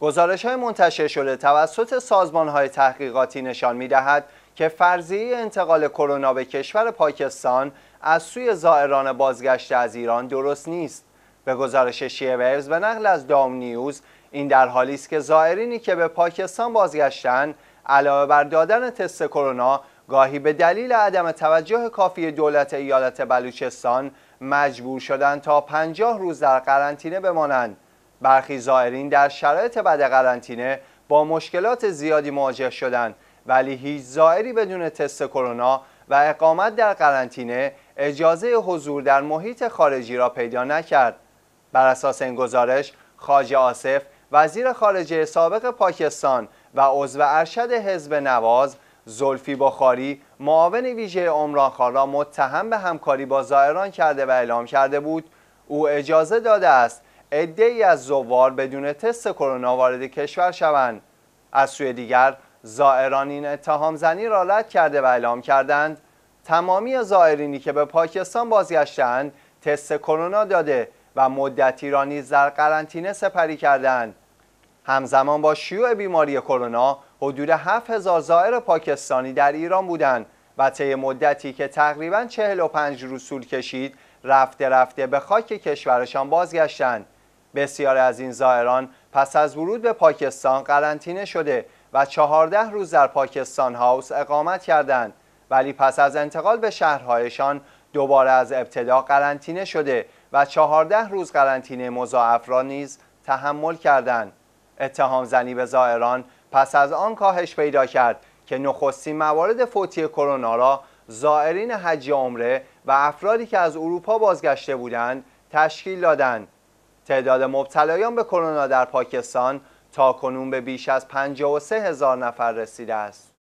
گزارش های منتشر شده توسط سازمان های تحقیقاتی نشان می دهد که فرضیه انتقال کرونا به کشور پاکستان از سوی زائران بازگشته از ایران درست نیست. به گزارش شیویرز به نقل از دام نیوز این در حالی است که زائرینی که به پاکستان بازگشتن علاوه بر دادن تست کرونا گاهی به دلیل عدم توجه کافی دولت ایالت بلوچستان مجبور شدند تا 50 روز در قرنطینه بمانند برخی زائرین در شرایط بعد قرنطینه با مشکلات زیادی مواجه شدند ولی هیچ زائری بدون تست کرونا و اقامت در قرنطینه اجازه حضور در محیط خارجی را پیدا نکرد بر اساس این گزارش خاجه آصف وزیر خارجه سابق پاکستان و عضو ارشد حزب نواز زلفی بخاری معاون ویژه عمران خان را متهم به همکاری با زائران کرده و اعلام کرده بود او اجازه داده است ای از زوار بدون تست کرونا وارد کشور شوند از سوی دیگر زائران این اتهام زنی را رد کرده و اعلام کردند تمامی زائرینی که به پاکستان بازگشتند تست کرونا داده و مدتی را نیز در قرنطینه سپری کردند همزمان با شیوع بیماری کرونا حدود 7000 زائر پاکستانی در ایران بودند و طی مدتی که تقریبا 45 روز طول کشید رفته رفته به خاک کشورشان بازگشتند بسیار از این زائران پس از ورود به پاکستان قرنطینه شده و چهارده روز در پاکستان هاوس اقامت کردند ولی پس از انتقال به شهرهایشان دوباره از ابتدا قرنطینه شده و چهارده روز قرنطینه مضاعف را نیز تحمل کردند اتهام زنی به زائران پس از آن کاهش پیدا کرد که نخستین موارد فوتی کرونا را زائرین حج عمره و افرادی که از اروپا بازگشته بودند تشکیل دادند تعداد مبتلایان به کرونا در پاکستان تا کنون به بیش از 53 هزار نفر رسیده است.